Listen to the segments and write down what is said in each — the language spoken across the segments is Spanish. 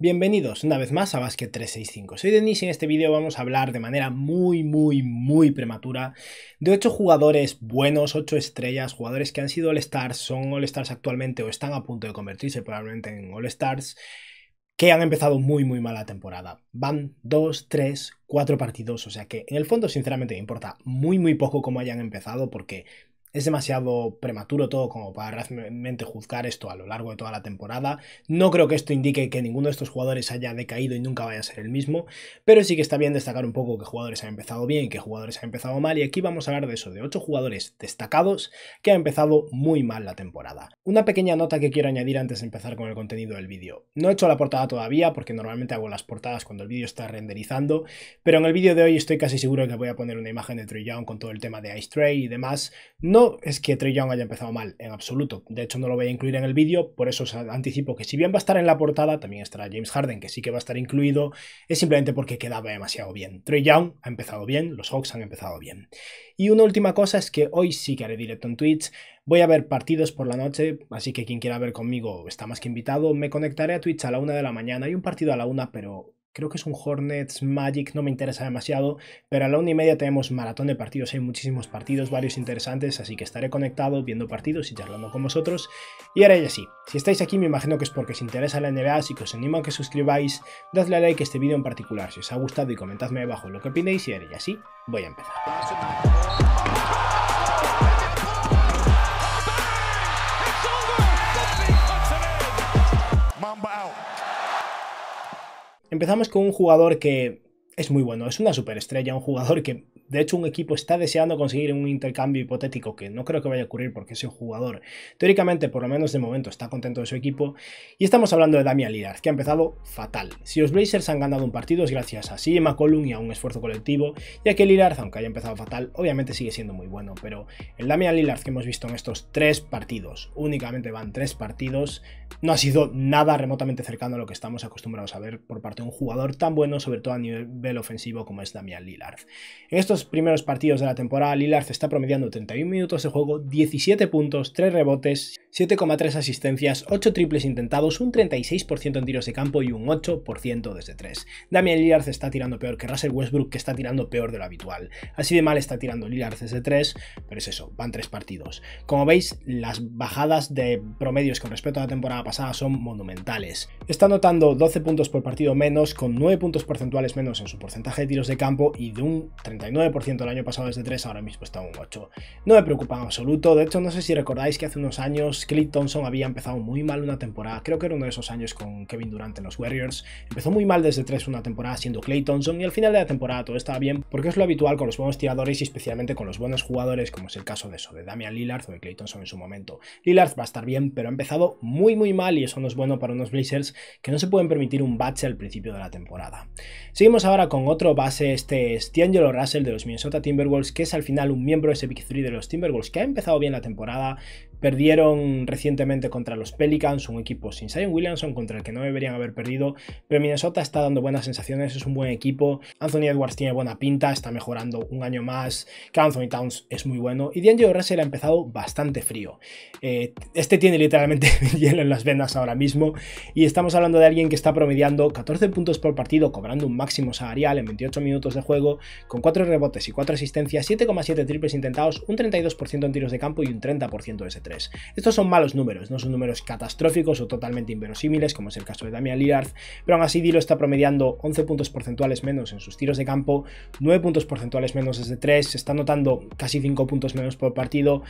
Bienvenidos una vez más a Basket 365. Soy Denis y en este vídeo vamos a hablar de manera muy, muy, muy prematura de 8 jugadores buenos, 8 estrellas, jugadores que han sido All-Stars, son All-Stars actualmente o están a punto de convertirse probablemente en All-Stars, que han empezado muy, muy mala temporada. Van 2, 3, 4 partidos, o sea que en el fondo sinceramente me importa muy, muy poco cómo hayan empezado porque es demasiado prematuro todo como para realmente juzgar esto a lo largo de toda la temporada. No creo que esto indique que ninguno de estos jugadores haya decaído y nunca vaya a ser el mismo, pero sí que está bien destacar un poco que jugadores han empezado bien y que jugadores han empezado mal. Y aquí vamos a hablar de eso, de 8 jugadores destacados que han empezado muy mal la temporada. Una pequeña nota que quiero añadir antes de empezar con el contenido del vídeo. No he hecho la portada todavía porque normalmente hago las portadas cuando el vídeo está renderizando, pero en el vídeo de hoy estoy casi seguro que voy a poner una imagen de Trey con todo el tema de Ice Tray y demás. No es que Trey Young haya empezado mal, en absoluto. De hecho, no lo voy a incluir en el vídeo, por eso os anticipo que si bien va a estar en la portada, también estará James Harden, que sí que va a estar incluido, es simplemente porque quedaba demasiado bien. Trey Young ha empezado bien, los Hawks han empezado bien. Y una última cosa es que hoy sí que haré directo en Twitch, Voy a ver partidos por la noche, así que quien quiera ver conmigo está más que invitado. Me conectaré a Twitch a la una de la mañana. Hay un partido a la una, pero creo que es un Hornets Magic, no me interesa demasiado, pero a la una y media tenemos maratón de partidos, hay muchísimos partidos, varios interesantes, así que estaré conectado viendo partidos y charlando con vosotros. Y ahora ya sí, si estáis aquí me imagino que es porque os interesa la NBA, así que os animo a que suscribáis, dadle a like a este vídeo en particular si os ha gustado y comentadme abajo lo que opinéis y ahora ya sí, voy a empezar. Mamba out. Empezamos con un jugador que es muy bueno, es una superestrella, un jugador que de hecho, un equipo está deseando conseguir un intercambio hipotético que no creo que vaya a ocurrir porque ese jugador, teóricamente, por lo menos de momento, está contento de su equipo. Y estamos hablando de Damian Lillard, que ha empezado fatal. Si los Blazers han ganado un partido es gracias a CJ McCollum y a un esfuerzo colectivo, ya que Lillard, aunque haya empezado fatal, obviamente sigue siendo muy bueno. Pero el Damian Lillard que hemos visto en estos tres partidos, únicamente van tres partidos, no ha sido nada remotamente cercano a lo que estamos acostumbrados a ver por parte de un jugador tan bueno, sobre todo a nivel ofensivo como es Damian Lillard. En estos primeros partidos de la temporada, Lillard está promediando 31 minutos de juego, 17 puntos, 3 rebotes, 7,3 asistencias, 8 triples intentados, un 36% en tiros de campo y un 8% desde 3. Damian Lillard está tirando peor que Russell Westbrook, que está tirando peor de lo habitual. Así de mal está tirando Lillard desde 3, pero es eso, van 3 partidos. Como veis, las bajadas de promedios con respecto a la temporada pasada son monumentales. Está anotando 12 puntos por partido menos, con 9 puntos porcentuales menos en su porcentaje de tiros de campo y de un 39 por ciento el año pasado desde 3, ahora mismo está un 8. No me preocupa en absoluto, de hecho no sé si recordáis que hace unos años Clay Thompson había empezado muy mal una temporada, creo que era uno de esos años con Kevin Durant en los Warriors, empezó muy mal desde 3 una temporada siendo Clay Thompson y al final de la temporada todo estaba bien porque es lo habitual con los buenos tiradores y especialmente con los buenos jugadores como es el caso de eso, de Damian Lillard o de Clay Thompson en su momento. Lillard va a estar bien pero ha empezado muy muy mal y eso no es bueno para unos Blazers que no se pueden permitir un bache al principio de la temporada. Seguimos ahora con otro base, este es Russell de los Minnesota Timberwolves, que es al final un miembro de ese Big de los Timberwolves, que ha empezado bien la temporada, Perdieron recientemente contra los Pelicans, un equipo sin Zion Williamson contra el que no deberían haber perdido, pero Minnesota está dando buenas sensaciones, es un buen equipo, Anthony Edwards tiene buena pinta, está mejorando un año más, que Anthony Towns es muy bueno y D'Angelo Russell ha empezado bastante frío. Eh, este tiene literalmente hielo en las venas ahora mismo y estamos hablando de alguien que está promediando 14 puntos por partido, cobrando un máximo salarial en 28 minutos de juego, con 4 rebotes y 4 asistencias, 7,7 triples intentados, un 32% en tiros de campo y un 30% de set estos son malos números, no son números catastróficos o totalmente inverosímiles, como es el caso de Damian Lillard, pero aún así Dilo está promediando 11 puntos porcentuales menos en sus tiros de campo, 9 puntos porcentuales menos desde 3, se está notando casi 5 puntos menos por partido.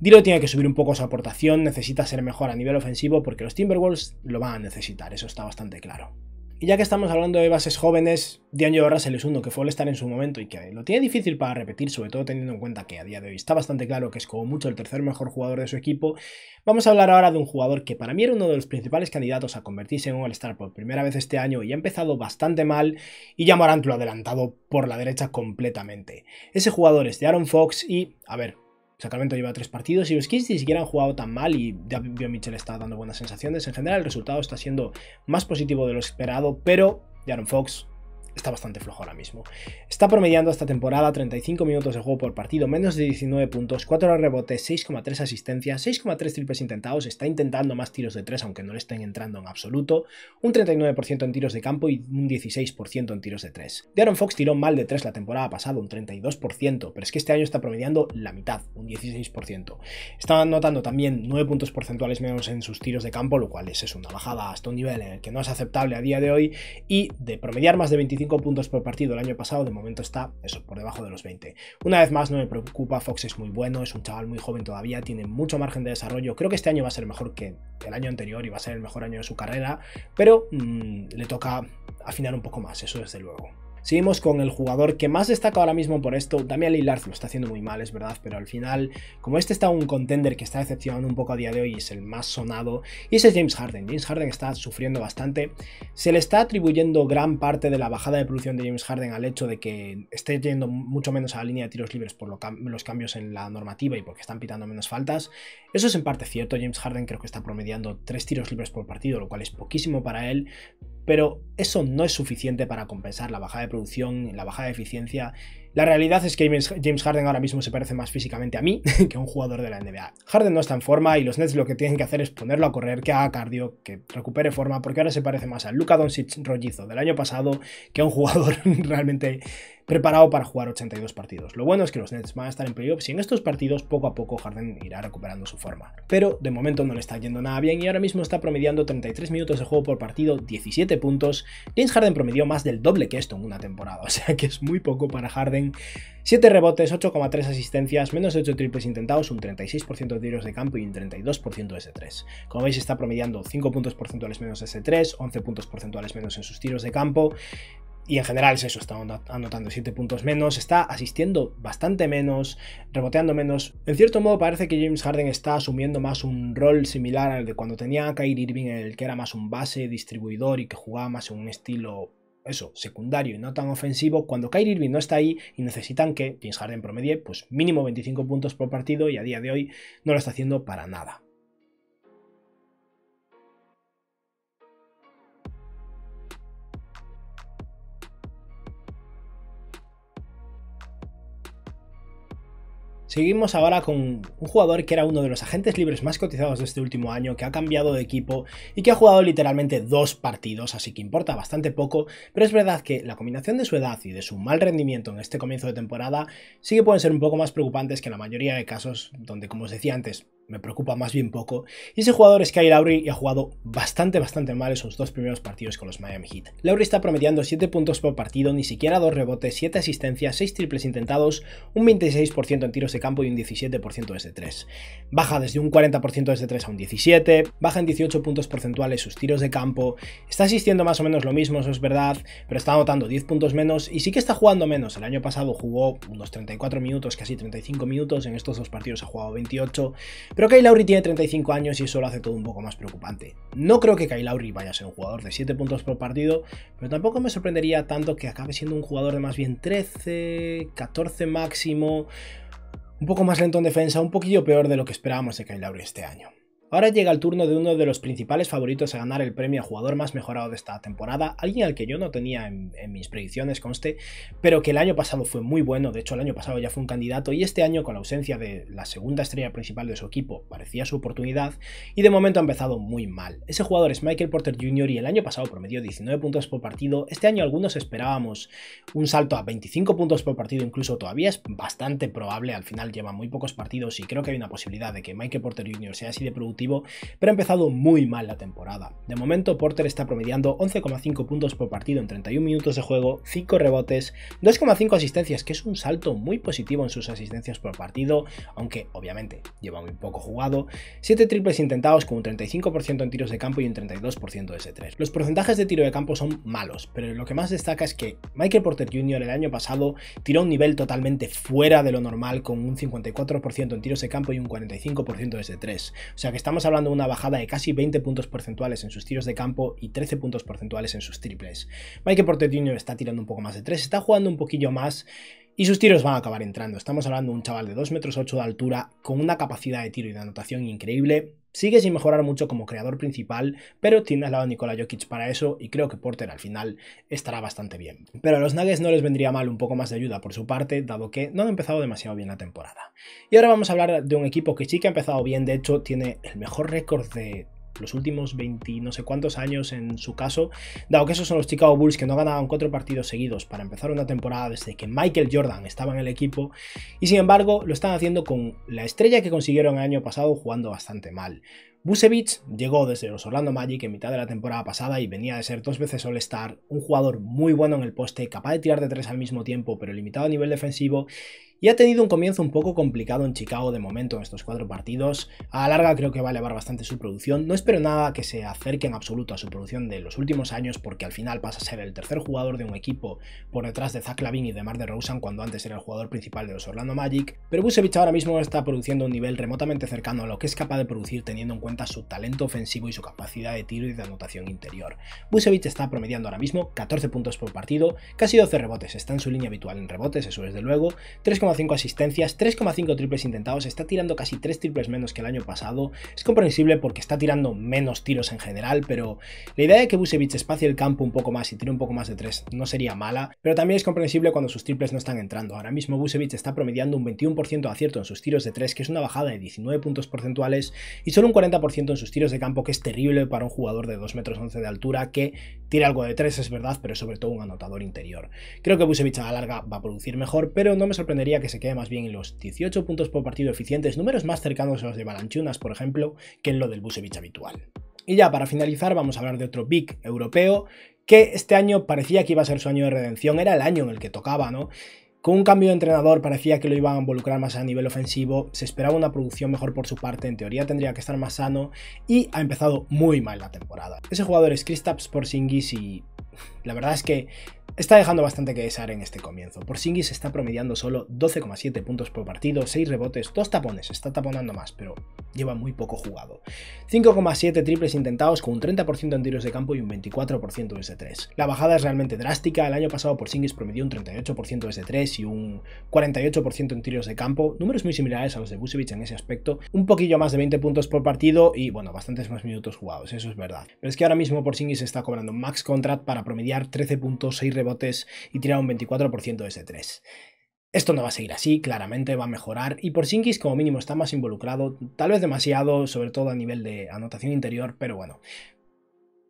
Dilo tiene que subir un poco su aportación, necesita ser mejor a nivel ofensivo porque los Timberwolves lo van a necesitar, eso está bastante claro. Y ya que estamos hablando de bases jóvenes, D'Angelo el es uno que fue all en su momento y que lo tiene difícil para repetir, sobre todo teniendo en cuenta que a día de hoy está bastante claro que es como mucho el tercer mejor jugador de su equipo. Vamos a hablar ahora de un jugador que para mí era uno de los principales candidatos a convertirse en un All-Star por primera vez este año y ha empezado bastante mal y ya Morant lo ha adelantado por la derecha completamente. Ese jugador es de Aaron Fox y, a ver, Sacramento lleva tres partidos y los Kings ni siquiera han jugado tan mal y David Mitchell está dando buenas sensaciones. En general, el resultado está siendo más positivo de lo esperado, pero Aaron Fox está bastante flojo ahora mismo. Está promediando esta temporada 35 minutos de juego por partido, menos de 19 puntos, 4 rebotes, 6,3 asistencias, 6,3 triples intentados, está intentando más tiros de 3 aunque no le estén entrando en absoluto, un 39% en tiros de campo y un 16% en tiros de 3. Aaron Fox tiró mal de 3 la temporada pasada, un 32%, pero es que este año está promediando la mitad, un 16%. Está anotando también 9 puntos porcentuales menos en sus tiros de campo, lo cual es, es una bajada hasta un nivel en el que no es aceptable a día de hoy, y de promediar más de 25 puntos por partido el año pasado, de momento está eso, por debajo de los 20. Una vez más, no me preocupa, Fox es muy bueno, es un chaval muy joven todavía, tiene mucho margen de desarrollo. Creo que este año va a ser mejor que el año anterior y va a ser el mejor año de su carrera, pero mm, le toca afinar un poco más, eso desde luego. Seguimos con el jugador que más destaca ahora mismo por esto. Damian Lillard lo está haciendo muy mal, es verdad, pero al final, como este está un contender que está decepcionando un poco a día de hoy, es el más sonado, y ese es James Harden. James Harden está sufriendo bastante. Se le está atribuyendo gran parte de la bajada de producción de James Harden al hecho de que esté yendo mucho menos a la línea de tiros libres por los cambios en la normativa y porque están pitando menos faltas. Eso es en parte cierto. James Harden creo que está promediando tres tiros libres por partido, lo cual es poquísimo para él, pero eso no es suficiente para compensar la bajada de producción, la bajada de eficiencia. La realidad es que James Harden ahora mismo se parece más físicamente a mí que a un jugador de la NBA. Harden no está en forma y los Nets lo que tienen que hacer es ponerlo a correr, que haga cardio, que recupere forma, porque ahora se parece más al Luca Doncic rollizo del año pasado que a un jugador realmente preparado para jugar 82 partidos. Lo bueno es que los Nets van a estar en playoffs y en estos partidos poco a poco Harden irá recuperando su forma. Pero de momento no le está yendo nada bien y ahora mismo está promediando 33 minutos de juego por partido, 17 puntos. James Harden promedió más del doble que esto en una temporada, o sea que es muy poco para Harden. 7 rebotes, 8,3 asistencias, menos 8 triples intentados, un 36% de tiros de campo y un 32% de S3. Como veis está promediando 5 puntos porcentuales menos S3, 11 puntos porcentuales menos en sus tiros de campo y en general es eso, está anotando 7 puntos menos, está asistiendo bastante menos, reboteando menos. En cierto modo parece que James Harden está asumiendo más un rol similar al de cuando tenía a Kyrie Irving, el que era más un base, distribuidor y que jugaba más en un estilo eso, secundario y no tan ofensivo, cuando Kyrie Irving no está ahí y necesitan que James Harden promedie pues mínimo 25 puntos por partido y a día de hoy no lo está haciendo para nada. Seguimos ahora con un jugador que era uno de los agentes libres más cotizados de este último año, que ha cambiado de equipo y que ha jugado literalmente dos partidos, así que importa bastante poco, pero es verdad que la combinación de su edad y de su mal rendimiento en este comienzo de temporada sí que pueden ser un poco más preocupantes que en la mayoría de casos donde, como os decía antes, me preocupa más bien poco. Y ese jugador es Kyle Lowry y ha jugado bastante, bastante mal esos dos primeros partidos con los Miami Heat. Lowry está promediando 7 puntos por partido, ni siquiera 2 rebotes, 7 asistencias, 6 triples intentados, un 26% en tiros de campo y un 17% desde 3. Baja desde un 40% desde 3 a un 17, baja en 18 puntos porcentuales sus tiros de campo, está asistiendo más o menos lo mismo, eso es verdad, pero está anotando 10 puntos menos y sí que está jugando menos. El año pasado jugó unos 34 minutos, casi 35 minutos, en estos dos partidos ha jugado 28, pero Kyle tiene 35 años y eso lo hace todo un poco más preocupante. No creo que Kyle vaya a ser un jugador de 7 puntos por partido, pero tampoco me sorprendería tanto que acabe siendo un jugador de más bien 13, 14 máximo, un poco más lento en defensa, un poquillo peor de lo que esperábamos de Kyle este año. Ahora llega el turno de uno de los principales favoritos a ganar el premio a jugador más mejorado de esta temporada, alguien al que yo no tenía en, mis predicciones, conste, pero que el año pasado fue muy bueno, de hecho el año pasado ya fue un candidato y este año con la ausencia de la segunda estrella principal de su equipo parecía su oportunidad y de momento ha empezado muy mal. Ese jugador es Michael Porter Jr. y el año pasado promedió 19 puntos por partido, este año algunos esperábamos un salto a 25 puntos por partido, incluso todavía es bastante probable, al final lleva muy pocos partidos y creo que hay una posibilidad de que Michael Porter Jr. sea así de productivo pero ha empezado muy mal la temporada. De momento, Porter está promediando 11,5 puntos por partido en 31 minutos de juego, 5 rebotes, 2,5 asistencias, que es un salto muy positivo en sus asistencias por partido, aunque obviamente lleva muy poco jugado, 7 triples intentados con un 35% en tiros de campo y un 32% de S3. Los porcentajes de tiro de campo son malos, pero lo que más destaca es que Michael Porter Jr. el año pasado tiró un nivel totalmente fuera de lo normal con un 54% en tiros de campo y un 45% de S3, o sea que Estamos hablando de una bajada de casi 20 puntos porcentuales en sus tiros de campo y 13 puntos porcentuales en sus triples. Mike Porter Jr. está tirando un poco más de 3, está jugando un poquillo más y sus tiros van a acabar entrando. Estamos hablando de un chaval de 2 metros 8 de altura, con una capacidad de tiro y de anotación increíble. Sigue sin mejorar mucho como creador principal, pero tiene al lado a Nikola Jokic para eso y creo que Porter al final estará bastante bien. Pero a los Nuggets no les vendría mal un poco más de ayuda por su parte, dado que no han empezado demasiado bien la temporada. Y ahora vamos a hablar de un equipo que sí que ha empezado bien, de hecho tiene el mejor récord de los últimos 20 no sé cuántos años en su caso, dado que esos son los Chicago Bulls que no ganaban cuatro partidos seguidos para empezar una temporada desde que Michael Jordan estaba en el equipo y sin embargo lo están haciendo con la estrella que consiguieron el año pasado jugando bastante mal. Busevich llegó desde los Orlando Magic en mitad de la temporada pasada y venía de ser dos veces All-Star, un jugador muy bueno en el poste, capaz de tirar de tres al mismo tiempo, pero limitado a nivel defensivo, y ha tenido un comienzo un poco complicado en Chicago de momento en estos cuatro partidos. A la larga creo que va a elevar bastante su producción. No espero nada que se acerque en absoluto a su producción de los últimos años porque al final pasa a ser el tercer jugador de un equipo por detrás de Zach Lavin y de Mar de Rosen cuando antes era el jugador principal de los Orlando Magic. Pero Busevich ahora mismo está produciendo un nivel remotamente cercano a lo que es capaz de producir teniendo en cuenta su talento ofensivo y su capacidad de tiro y de anotación interior. Busevich está promediando ahora mismo 14 puntos por partido, casi 12 rebotes, está en su línea habitual en rebotes, eso es de luego, 3,5 asistencias, 3,5 triples intentados, está tirando casi 3 triples menos que el año pasado, es comprensible porque está tirando menos tiros en general, pero la idea de que Busevich espacie el campo un poco más y tire un poco más de 3 no sería mala, pero también es comprensible cuando sus triples no están entrando. Ahora mismo Busevich está promediando un 21% de acierto en sus tiros de 3, que es una bajada de 19 puntos porcentuales y solo un 40% en sus tiros de campo, que es terrible para un jugador de 2 metros 11 de altura que tira algo de 3, es verdad, pero sobre todo un anotador interior. Creo que Busevich a la larga va a producir mejor, pero no me sorprendería que se quede más bien en los 18 puntos por partido eficientes, números más cercanos a los de Balanchunas, por ejemplo, que en lo del Busevich habitual. Y ya para finalizar vamos a hablar de otro big europeo que este año parecía que iba a ser su año de redención, era el año en el que tocaba, ¿no? Con un cambio de entrenador parecía que lo iban a involucrar más a nivel ofensivo, se esperaba una producción mejor por su parte, en teoría tendría que estar más sano y ha empezado muy mal la temporada. Ese jugador es Kristaps Porzingis y la verdad es que Está dejando bastante que desear en este comienzo. Por Porzingis está promediando solo 12,7 puntos por partido, 6 rebotes, 2 tapones, está taponando más, pero lleva muy poco jugado. 5,7 triples intentados con un 30% en tiros de campo y un 24% desde 3. La bajada es realmente drástica, el año pasado por Singhis promedió un 38% desde 3 y un 48% en tiros de campo, números muy similares a los de Busevich en ese aspecto, un poquillo más de 20 puntos por partido y bueno, bastantes más minutos jugados, eso es verdad. Pero es que ahora mismo por Porzingis está cobrando max contract para promediar 13 puntos, 6 rebotes, botes y tirar un 24% de ese 3. Esto no va a seguir así, claramente va a mejorar y por Sinkis como mínimo está más involucrado, tal vez demasiado, sobre todo a nivel de anotación interior, pero bueno,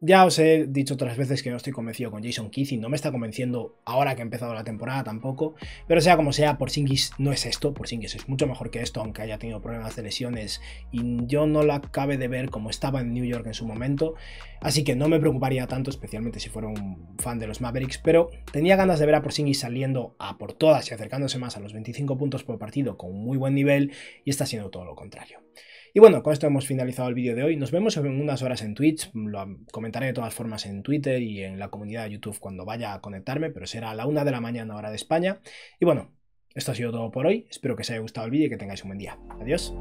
ya os he dicho otras veces que no estoy convencido con Jason Keith y no me está convenciendo ahora que ha empezado la temporada tampoco, pero sea como sea, Porzingis no es esto, Porzingis es mucho mejor que esto, aunque haya tenido problemas de lesiones y yo no la acabe de ver como estaba en New York en su momento, así que no me preocuparía tanto, especialmente si fuera un fan de los Mavericks, pero tenía ganas de ver a Porzingis saliendo a por todas y acercándose más a los 25 puntos por partido con un muy buen nivel y está siendo todo lo contrario. Y bueno, con esto hemos finalizado el vídeo de hoy. Nos vemos en unas horas en Twitch. Lo comentaré de todas formas en Twitter y en la comunidad de YouTube cuando vaya a conectarme, pero será a la una de la mañana hora de España. Y bueno, esto ha sido todo por hoy. Espero que os haya gustado el vídeo y que tengáis un buen día. Adiós.